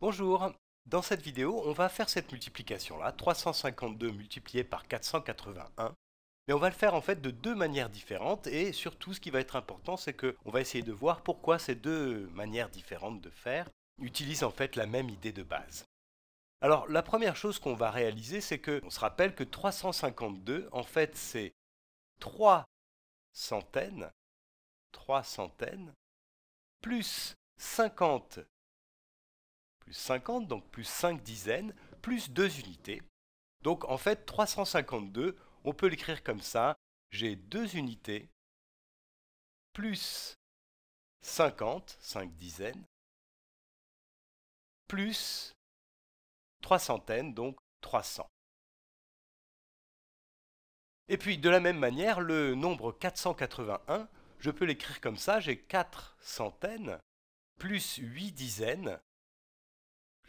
Bonjour Dans cette vidéo, on va faire cette multiplication-là, 352 multiplié par 481, mais on va le faire en fait de deux manières différentes, et surtout ce qui va être important, c'est qu'on va essayer de voir pourquoi ces deux manières différentes de faire utilisent en fait la même idée de base. Alors la première chose qu'on va réaliser, c'est qu'on se rappelle que 352, en fait, c'est 3 centaines, 3 centaines, plus 50 50, donc plus 5 dizaines, plus 2 unités. Donc en fait, 352, on peut l'écrire comme ça. J'ai 2 unités, plus 50, 5 dizaines, plus 3 centaines, donc 300. Et puis de la même manière, le nombre 481, je peux l'écrire comme ça, j'ai 4 centaines, plus 8 dizaines,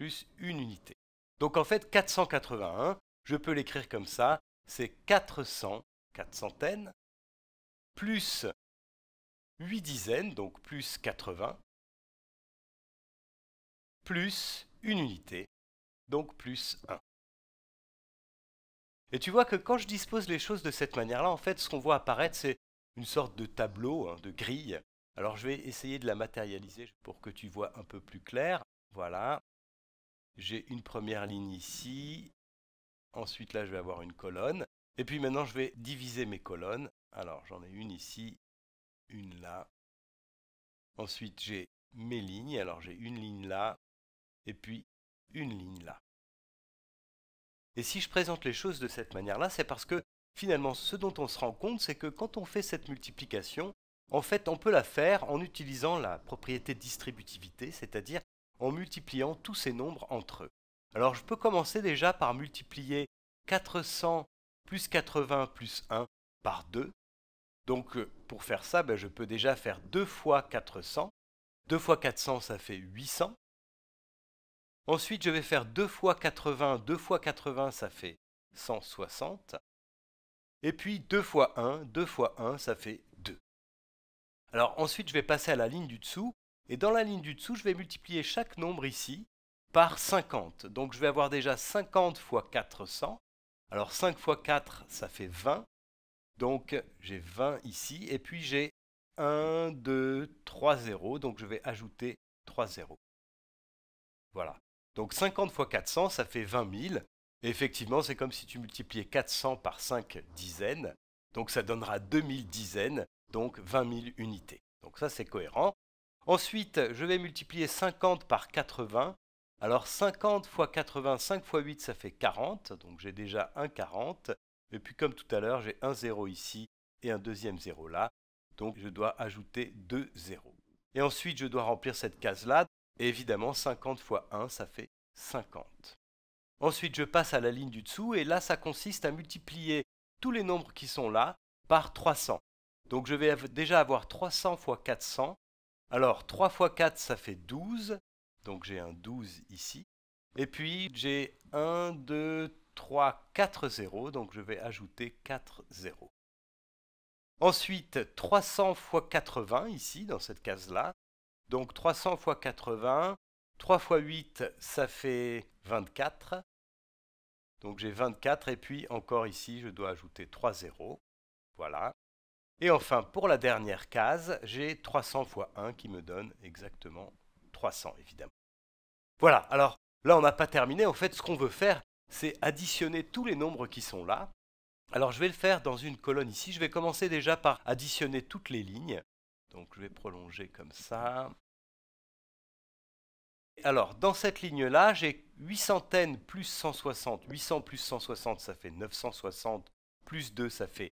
plus une unité. Donc en fait, 481, je peux l'écrire comme ça, c'est 400, 4 centaines, plus 8 dizaines, donc plus 80, plus une unité, donc plus 1. Et tu vois que quand je dispose les choses de cette manière-là, en fait, ce qu'on voit apparaître, c'est une sorte de tableau, hein, de grille. Alors je vais essayer de la matérialiser pour que tu vois un peu plus clair. Voilà, j'ai une première ligne ici, ensuite là je vais avoir une colonne, et puis maintenant je vais diviser mes colonnes. Alors j'en ai une ici, une là, ensuite j'ai mes lignes, alors j'ai une ligne là, et puis une ligne là. Et si je présente les choses de cette manière-là, c'est parce que finalement ce dont on se rend compte, c'est que quand on fait cette multiplication, en fait on peut la faire en utilisant la propriété distributivité, c'est-à-dire en multipliant tous ces nombres entre eux. Alors je peux commencer déjà par multiplier 400 plus 80 plus 1 par 2. Donc euh, pour faire ça, ben, je peux déjà faire 2 fois 400. 2 fois 400, ça fait 800. Ensuite, je vais faire 2 fois 80. 2 fois 80, ça fait 160. Et puis 2 fois 1. 2 fois 1, ça fait 2. Alors ensuite, je vais passer à la ligne du dessous. Et dans la ligne du dessous, je vais multiplier chaque nombre ici par 50. Donc je vais avoir déjà 50 fois 400. Alors 5 fois 4, ça fait 20. Donc j'ai 20 ici. Et puis j'ai 1, 2, 3 0. Donc je vais ajouter 3 zéros. Voilà. Donc 50 fois 400, ça fait 20 000. Et effectivement, c'est comme si tu multipliais 400 par 5 dizaines. Donc ça donnera 2000 dizaines, donc 20 000 unités. Donc ça, c'est cohérent. Ensuite, je vais multiplier 50 par 80. Alors 50 fois 80, 5 fois 8, ça fait 40. Donc j'ai déjà un 40. Et puis comme tout à l'heure, j'ai un 0 ici et un deuxième 0 là. Donc je dois ajouter deux 0. Et ensuite, je dois remplir cette case-là. évidemment, 50 fois 1, ça fait 50. Ensuite, je passe à la ligne du dessous. Et là, ça consiste à multiplier tous les nombres qui sont là par 300. Donc je vais déjà avoir 300 fois 400. Alors 3 x 4 ça fait 12, donc j'ai un 12 ici. Et puis j'ai 1, 2, 3, 4 zéros, donc je vais ajouter 4 zéros. Ensuite 300 x 80 ici dans cette case-là. Donc 300 x 80, 3 x 8 ça fait 24. Donc j'ai 24 et puis encore ici je dois ajouter 3 zéros. Voilà. Et enfin, pour la dernière case, j'ai 300 fois 1 qui me donne exactement 300, évidemment. Voilà, alors là, on n'a pas terminé. En fait, ce qu'on veut faire, c'est additionner tous les nombres qui sont là. Alors, je vais le faire dans une colonne ici. Je vais commencer déjà par additionner toutes les lignes. Donc, je vais prolonger comme ça. Alors, dans cette ligne-là, j'ai 8 centaines plus 160. 800 plus 160, ça fait 960. Plus 2, ça fait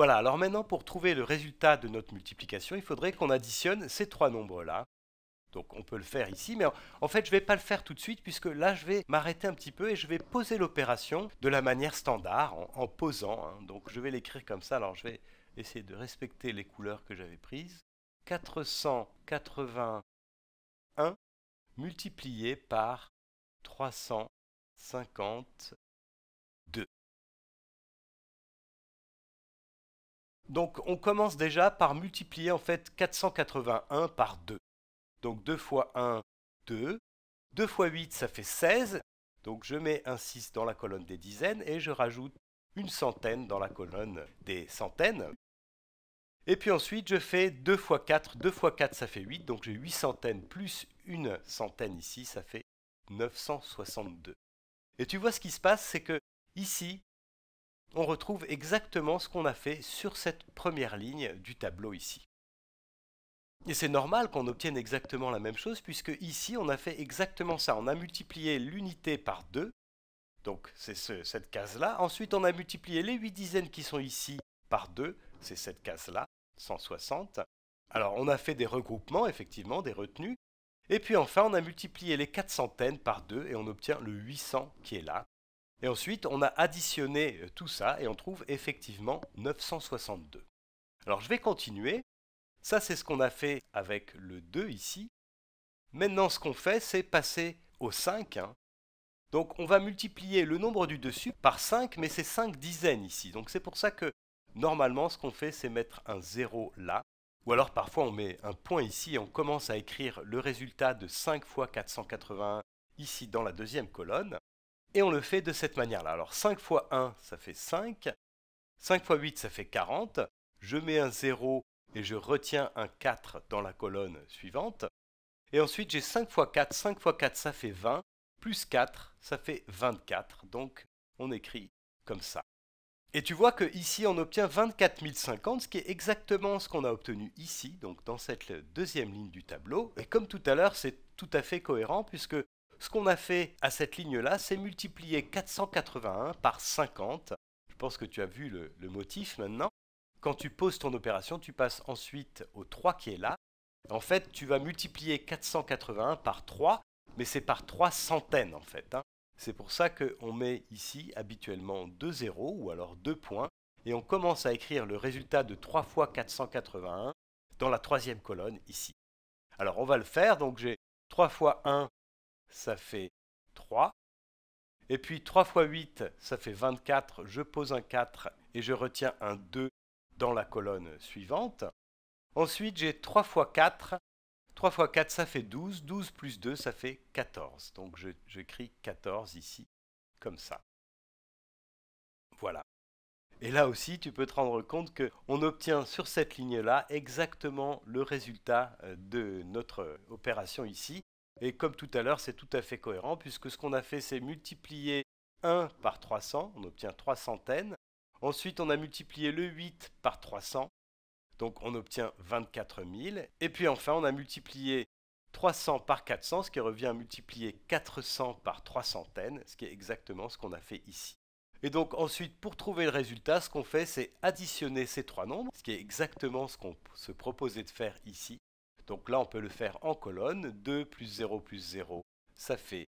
Voilà, alors maintenant pour trouver le résultat de notre multiplication, il faudrait qu'on additionne ces trois nombres-là. Donc on peut le faire ici, mais en fait je ne vais pas le faire tout de suite puisque là je vais m'arrêter un petit peu et je vais poser l'opération de la manière standard, en, posant. Hein. Donc je vais l'écrire comme ça, alors je vais essayer de respecter les couleurs que j'avais prises. 481 multiplié par 350 Donc on commence déjà par multiplier en fait 481 par 2. Donc 2 fois 1, 2. 2 fois 8, ça fait 16. Donc je mets un 6 dans la colonne des dizaines et je rajoute une centaine dans la colonne des centaines. Et puis ensuite, je fais 2 fois 4. 2 fois 4, ça fait 8. Donc j'ai 8 centaines plus une centaine ici, ça fait 962. Et tu vois ce qui se passe, c'est que ici, on retrouve exactement ce qu'on a fait sur cette première ligne du tableau ici. Et c'est normal qu'on obtienne exactement la même chose puisque ici on a fait exactement ça. On a multiplié l'unité par 2, donc c'est cette case-là. Ensuite on a multiplié les 8 dizaines qui sont ici par 2, c'est cette case-là, 160. Alors on a fait des regroupements, effectivement, des retenues. Et puis enfin on a multiplié les 4 centaines par 2 et on obtient le 800 qui est là. Et ensuite, on a additionné euh, tout ça et on trouve effectivement 962. Alors je vais continuer. Ça, c'est ce qu'on a fait avec le 2 ici. Maintenant, ce qu'on fait, c'est passer au 5. Hein. Donc on va multiplier le nombre du dessus par 5, mais c'est 5 dizaines ici. Donc c'est pour ça que normalement, ce qu'on fait, c'est mettre un 0 là. Ou alors parfois on met un point ici et on commence à écrire le résultat de 5 fois 481 ici dans la deuxième colonne. Et on le fait de cette manière-là. Alors 5 fois 1, ça fait 5. 5 fois 8, ça fait 40. Je mets un 0 et je retiens un 4 dans la colonne suivante. Et ensuite, j'ai 5 fois 4. 5 fois 4, ça fait 20. Plus 4, ça fait 24. Donc, on écrit comme ça. Et tu vois qu'ici, on obtient 24 050, ce qui est exactement ce qu'on a obtenu ici, donc dans cette deuxième ligne du tableau. Et comme tout à l'heure, c'est tout à fait cohérent puisque ce qu'on a fait à cette ligne-là, c'est multiplier 481 par 50. Je pense que tu as vu le, motif maintenant. Quand tu poses ton opération, tu passes ensuite au 3 qui est là. En fait, tu vas multiplier 481 par 3, mais c'est par 3 centaines en fait. Hein. C'est pour ça qu'on met ici habituellement 2 zéros ou alors 2 points et on commence à écrire le résultat de 3 fois 481 dans la troisième colonne ici. Alors on va le faire, donc j'ai 3 fois 1 ça fait 3. Et puis 3 fois 8, ça fait 24. Je pose un 4 et je retiens un 2 dans la colonne suivante. Ensuite, j'ai 3 fois 4. 3 fois 4, ça fait 12. 12 plus 2, ça fait 14. Donc, j'écris 14 ici, comme ça. Voilà. Et là aussi, tu peux te rendre compte qu'on obtient sur cette ligne-là exactement le résultat euh, de notre opération ici. Et comme tout à l'heure, c'est tout à fait cohérent puisque ce qu'on a fait, c'est multiplier 1 par 300, on obtient 3 centaines. Ensuite, on a multiplié le 8 par 300, donc on obtient 24 000. Et puis enfin, on a multiplié 300 par 400, ce qui revient à multiplier 400 par 3 centaines, ce qui est exactement ce qu'on a fait ici. Et donc ensuite, pour trouver le résultat, ce qu'on fait, c'est additionner ces trois nombres, ce qui est exactement ce qu'on se proposait de faire ici. Donc là, on peut le faire en colonne. 2 plus 0 plus 0, ça fait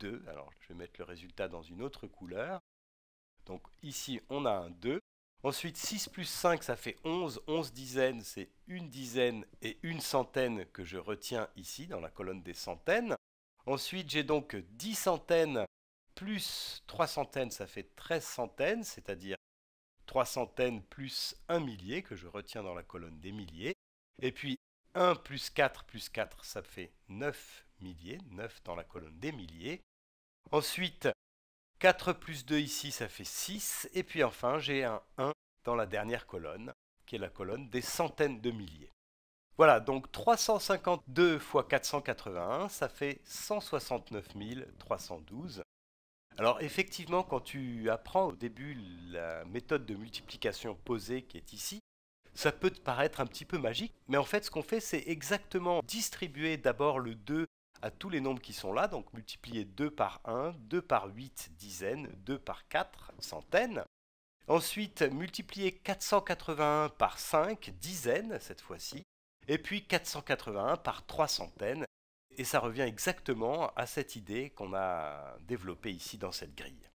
2. Alors, je vais mettre le résultat dans une autre couleur. Donc ici, on a un 2. Ensuite, 6 plus 5, ça fait 11. 11 dizaines, c'est une dizaine et une centaine que je retiens ici dans la colonne des centaines. Ensuite, j'ai donc 10 centaines plus 3 centaines, ça fait 13 centaines, c'est-à-dire 3 centaines plus 1 millier que je retiens dans la colonne des milliers. Et puis 1 plus 4 plus 4, ça fait 9 milliers, 9 dans la colonne des milliers. Ensuite, 4 plus 2 ici, ça fait 6. Et puis enfin, j'ai un 1 dans la dernière colonne, qui est la colonne des centaines de milliers. Voilà, donc 352 fois 481, ça fait 169 312. Alors effectivement, quand tu apprends au début la méthode de multiplication posée qui est ici, ça peut paraître un petit peu magique, mais en fait ce qu'on fait c'est exactement distribuer d'abord le 2 à tous les nombres qui sont là, donc multiplier 2 par 1, 2 par 8 dizaines, 2 par 4 centaines. Ensuite, multiplier 481 par 5 dizaines cette fois-ci, et puis 481 par 3 centaines, et ça revient exactement à cette idée qu'on a développée ici dans cette grille.